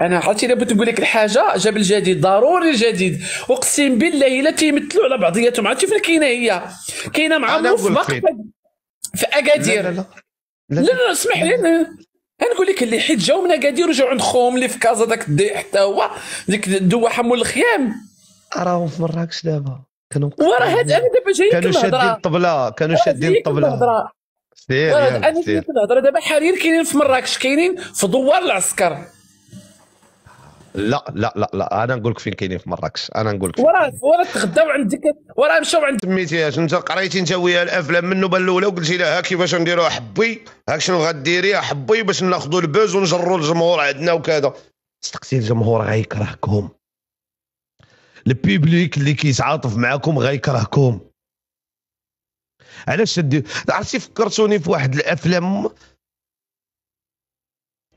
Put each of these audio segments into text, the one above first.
انا عرفتي الا بغيت نقول لك الحاجه جاب الجديد ضروري الجديد اقسم بالله الا تيمثلوا على بعضياتهم عرفتي فين كاينه هي كاينه مع موفق في اكادير لا لا لا, لا, لا, اسمح لي غنقول لك اللي حيت جاو من اكادير وجاو عند خوهم اللي في كازا داك الضيع حتى هو ديك الدوحه مول الخيام راهم في مراكش دابا كانوا وراه هاد انا دابا جاي كانوا شادين الطبله كانوا شادين الطبله انا في الهضره دابا حاليا كاينين في مراكش كاينين في دوار العسكر لا لا لا لا انا نقول لك فين كاينين في مراكش انا نقول لك وراه وراه تغداو عندك وراه مشاو عند سميتيهاش انت قريتي انت ويا الافلام من نوبه الاولى وقلتي لها كيفاش نديرو حبي هاك شنو غديري حبي باش ناخذوا البوز ونجروا الجمهور عندنا وكذا صدقتي الجمهور غيكرهكم البيبليك اللي كيتعاطف معاكم غيكرهكم علاش شدي عرفتي فكرتوني في واحد الافلام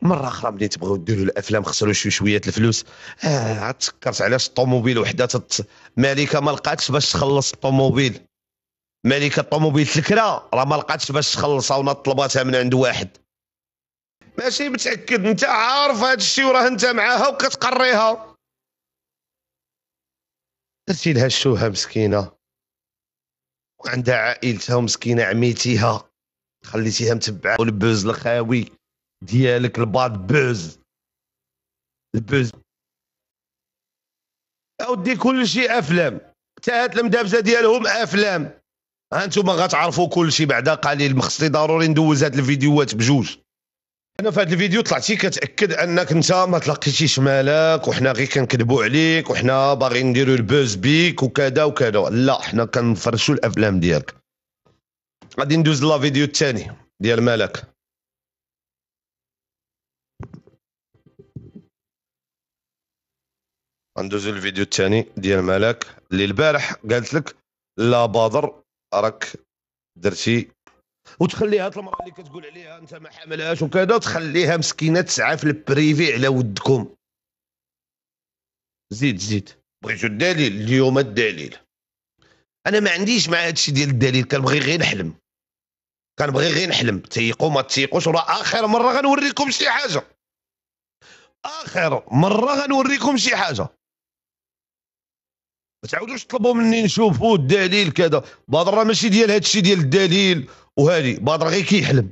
مره اخرى ملي تبغيو ديروا الافلام خسروا شويه شويه الفلوس آه عاد تسكرت علاش الطوموبيل وحده تت... مالكه ما لقاتش باش تخلص الطوموبيل مالكه الطوموبيل تلكرا راه ما لقاتش باش تخلصها ونا طلباتها من عند واحد ماشي متاكد انت عارف هذا الشيء وراه انت معاها وكتقريها درتي لها الشوهه مسكينه وعندها عائلتها ومسكينه عميتيها خليتيها متبعه والبوز الخاوي ديالك الباد بوز البوز اودي كل شيء افلام حتى هاد المدابزه ديالهم افلام هانتوما غتعرفوا كل شيء بعدا قليل مخصني ضروري ندوز هاد الفيديوهات بجوج انا في هاد الفيديو طلعتي كتاكد انك انت ما تلاقيتيش مالك وحنا غير كنكذبوا عليك وحنا باغيين نديروا البوز بيك وكذا وكذا لا حنا كنفرشوا الافلام ديالك غادي ندوز لا فيديو الثاني ديال مالك غندوزو للفيديو الثاني ديال ملاك اللي البارح قالت لك لا بادر راك درتي وتخليها هاد المراه اللي كتقول عليها انت ما حملهاش وكذا تخليها مسكينه تسعى في البريفي على ودكم زيد زيد بغيتو الدليل اليوم الدليل انا ما عنديش مع هادشي ديال الدليل كنبغي غير نحلم كنبغي غير نحلم تيقوا ما تيقوش راه اخر مره غنوريكم شي حاجه اخر مره غنوريكم شي حاجه ما تعاودوش تطلبوا مني نشوفوا الدليل كذا بهضر راه ماشي ديال هادشي ديال الدليل وهادي بهضر غير كيحلم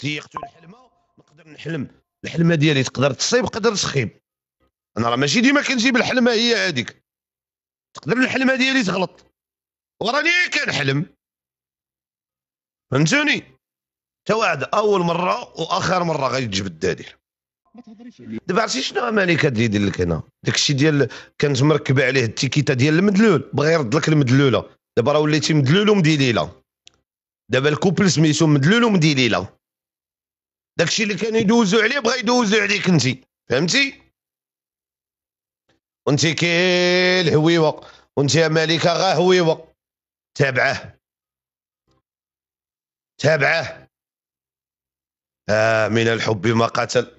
تيقتو الحلمه نقدر نحلم الحلمه ديالي تقدر تصيب تقدر تخيب انا راه ماشي ديما كنجيب الحلمه هي هذيك تقدر الحلمه ديالي تغلط وراني كنحلم فهمتوني حتى واحد اول مره واخر مره غادي تجبد الدليل ما تهضريش عليه دابا عرفتي شنو امريكا دير لك هنا داك الشيء ديال كانت مركبه عليه التيكيتا ديال المدلول بغى يرد لك المدلوله دابا راه وليتي مدلول ومديليله دابا الكوبل سميتو مدلول ومديليله داك الشيء اللي كانوا يدوزوا عليه بغا يدوزوا عليك انت فهمتي وانت كي الهويوه وانت يا مالكه غا هويوه تابعه تابعه آه من الحب ما قتل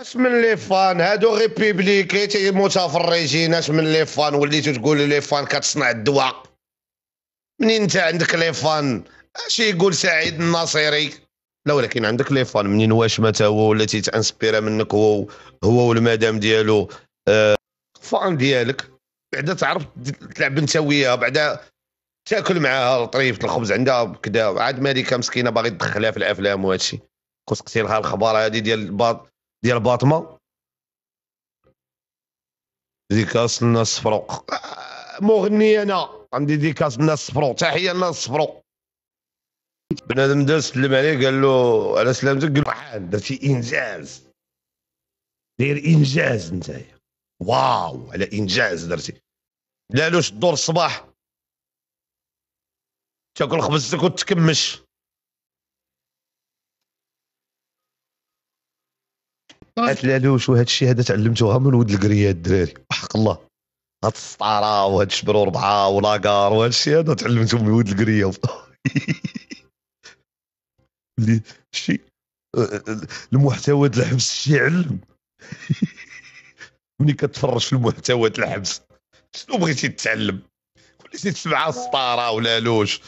اش من لي فان هادو غير بيبليكي تي متفرجين اش من لي فان وليتو تقول لي فان كتصنع الدواء منين انت عندك لي فان اش يقول سعيد الناصري لا ولكن عندك لي فان منين واش متى هو ولا تيتانسبيرا منك هو هو والمدام ديالو آه فان ديالك بعدا تعرف تلعب انت وياها بعدا تاكل معاها طريف الخبز عندها كذا عاد مالكه مسكينه باغي تدخلها في الافلام وهادشي كسقتي لها الخبر هادي ديال الباط ديال باطما ديكاس الناس صفروق مغني انا عندي ديكاس الناس صفروق تحيه الناس صفروق بنادم دار سلم عليه قال له على سلامتك قال له درتي انجاز داير انجاز نتايا واو على انجاز درتي لا لوش الدور الصباح تاكل خبزتك وتكمش طيب. هاد العلوش وهاد الشيء هذا تعلمته من ولد الكريات الدراري وحق الله هاد السطاره وهاد الشبر وربعه ولاكار وهاد الشيء هذا تعلمته من ولد الكريات اللي شي المحتوى ديال الحبس شي علم ملي كتفرج في المحتوى ديال الحبس شنو بغيتي تتعلم وليتي تسمع السطاره ولا لوش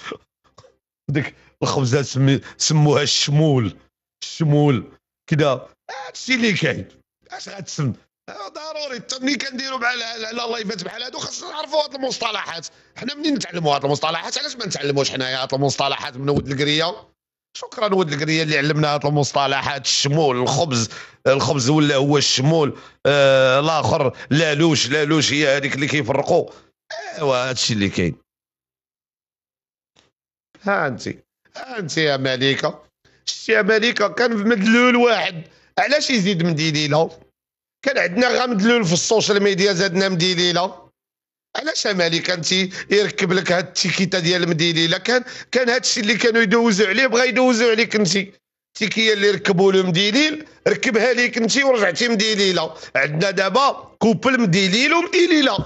ديك الخبزه سمي سموها الشمول الشمول كده هادشي اللي كاين اش غتسن آه، ضروري ملي كنديروا بحال على لايفات بحال هادو خاصنا نعرفوا هاد المصطلحات حنا منين نتعلموا هاد المصطلحات علاش ما نتعلموش حنايا هاد المصطلحات من ود القريه شكرا ود القريه اللي علمنا هاد المصطلحات الشمول الخبز الخبز ولا هو الشمول آه الاخر لالوش لالوش هي هذيك اللي كيفرقوا ايوا هادشي اللي كاين ها انت ها انت يا مليكه شتي يا مليكه كان مدلول واحد علاش يزيد مديليله كان عندنا غمدلول في السوشيال ميديا زادنا مديليله علاش مالك انت يركب لك هاد التيكيتا ديال مديليله كان كان هادشي اللي كانوا يدوزوا عليه بغا يدوزوا عليك انت التيكيه اللي ركبوا له مديليل ركبها ليك انت ورجعتي مديليله عندنا دابا كوبل مديليل ومديليله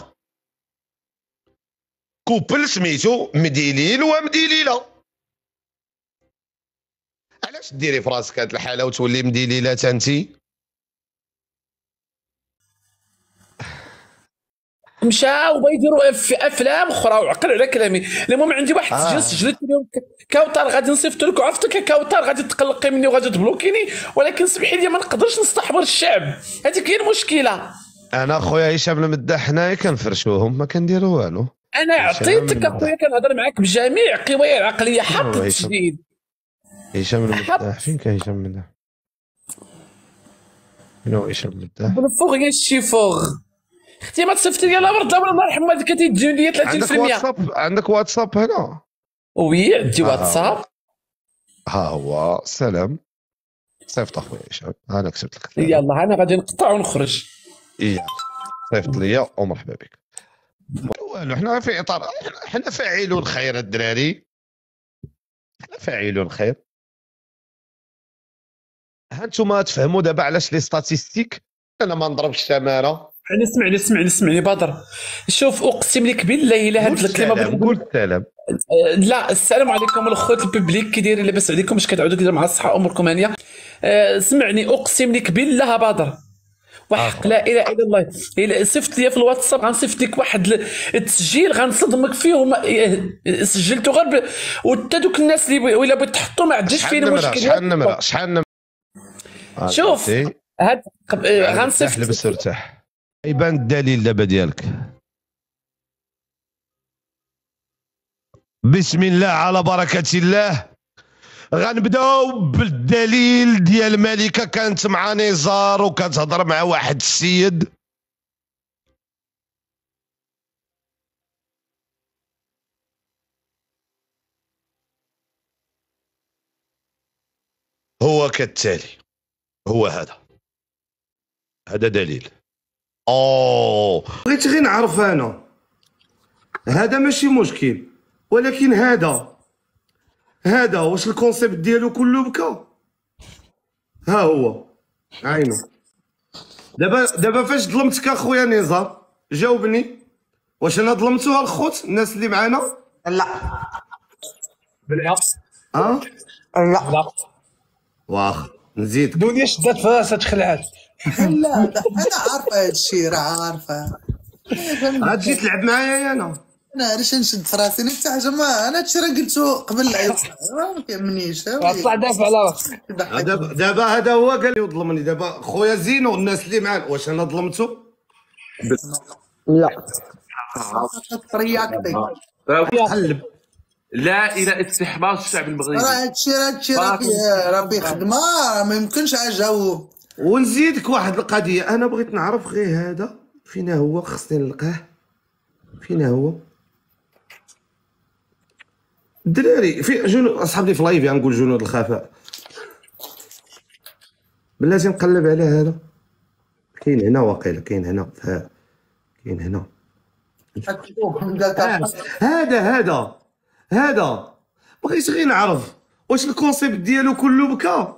كوبل سميتو مديليل ومديليله علاش ديري في راسك هاد الحاله وتولي مديلي لا تنتي مشاو بغا يديروا افلام اخرى وعقل على كلامي المهم عندي واحد السجل آه. سجلت اليوم كاوتر غادي نصيفط لك عرفت كاوتر غادي تقلقي مني وغادي تبلوكيني ولكن سمحي لي ما نقدرش نستحضر الشعب هذيك هي المشكله انا خويا هشام المداح حنايا كنفرشوهم ما كنديروا والو انا عطيتك اخويا كنهضر معاك بجميع قوايا العقليه حط التسجيل هشام المداح فين كان هشام المداح؟ فين هو هشام المداح؟ فوق يا شي فوغ اختي ما تصيفط لي لا مرض ولا نهار حماد كتيجيو 30% عندك واتساب عندك واتساب هنا وي عندي واتساب ها هو سلام صيفط اخويا هشام انا كتبت لك يلا انا غادي نقطع ونخرج يلا صيفط ليا ومرحبا بك والو حنا في اطار حنا فاعلون الخير الدراري حنا فاعلون الخير هانتوما تفهموا دابا علاش لي ستاتيستيك انا ما نضربش تماره انا سمعني سمعني سمعني بدر شوف اقسم لك بالله الا هاد الكلمه قول السلام أه، لا السلام عليكم الخوت الببليك كي دايرين لاباس عليكم اش كتعاودوا مع الصحه اموركم هانيه أه سمعني اقسم لك بالله بدر وحق آه. لا اله الا الله صفت لي في الواتساب غنصيفط لك واحد التسجيل غنصدمك فيه وما أه، سجلته غير وانت وحتى دوك الناس اللي الا بغيت تحطوا ما عنديش فين المشكل شحال النمره شحال شوف هاد آه، يعني غنصيفط لبس ارتاح يبان الدليل دابا ديالك بسم الله على بركة الله غنبداو بالدليل ديال ملكة كانت مع نزار وكتهضر مع واحد السيد هو كالتالي هو هذا هذا دليل اوه بغيت غير نعرف انا هذا ماشي مشكل ولكن هذا هذا واش الكونسيبت ديالو كله بكا ها هو عينو دابا دابا فاش ظلمتك اخويا نزار جاوبني واش انا ظلمتو الخوت الناس اللي معانا لا بالعكس اه لا لا واخا نزيد دوني شدات في راسها تخلعات لا انا عارفه هذا الشيء راه عارفه غاتجي تلعب معايا يا انا انا علاش نشد في راسي انا حتى حاجه ما انا هادشي راه قلته قبل العيد ما كيهمنيش طلع دافع على راسك دابا هذا هو قال لي ظلمني دابا خويا زينو الناس اللي معاك واش انا ظلمته لا لا رياكتي لا الى استحباط الشعب المغربي راه هادشي راه هادشي راه فيه خدمه ما يمكنش اجاوب ونزيدك واحد القضيه انا بغيت نعرف غير هذا فينا هو خصني نلقاه فينا هو الدراري في جنود اصحابي في لايف نقول جنود الخفاء بلاتي نقلب على هذا كاين هنا واقيلا كاين هنا كاين هنا هذا هذا هذا بغيت غير نعرف واش الكونسيبت ديالو كله بكا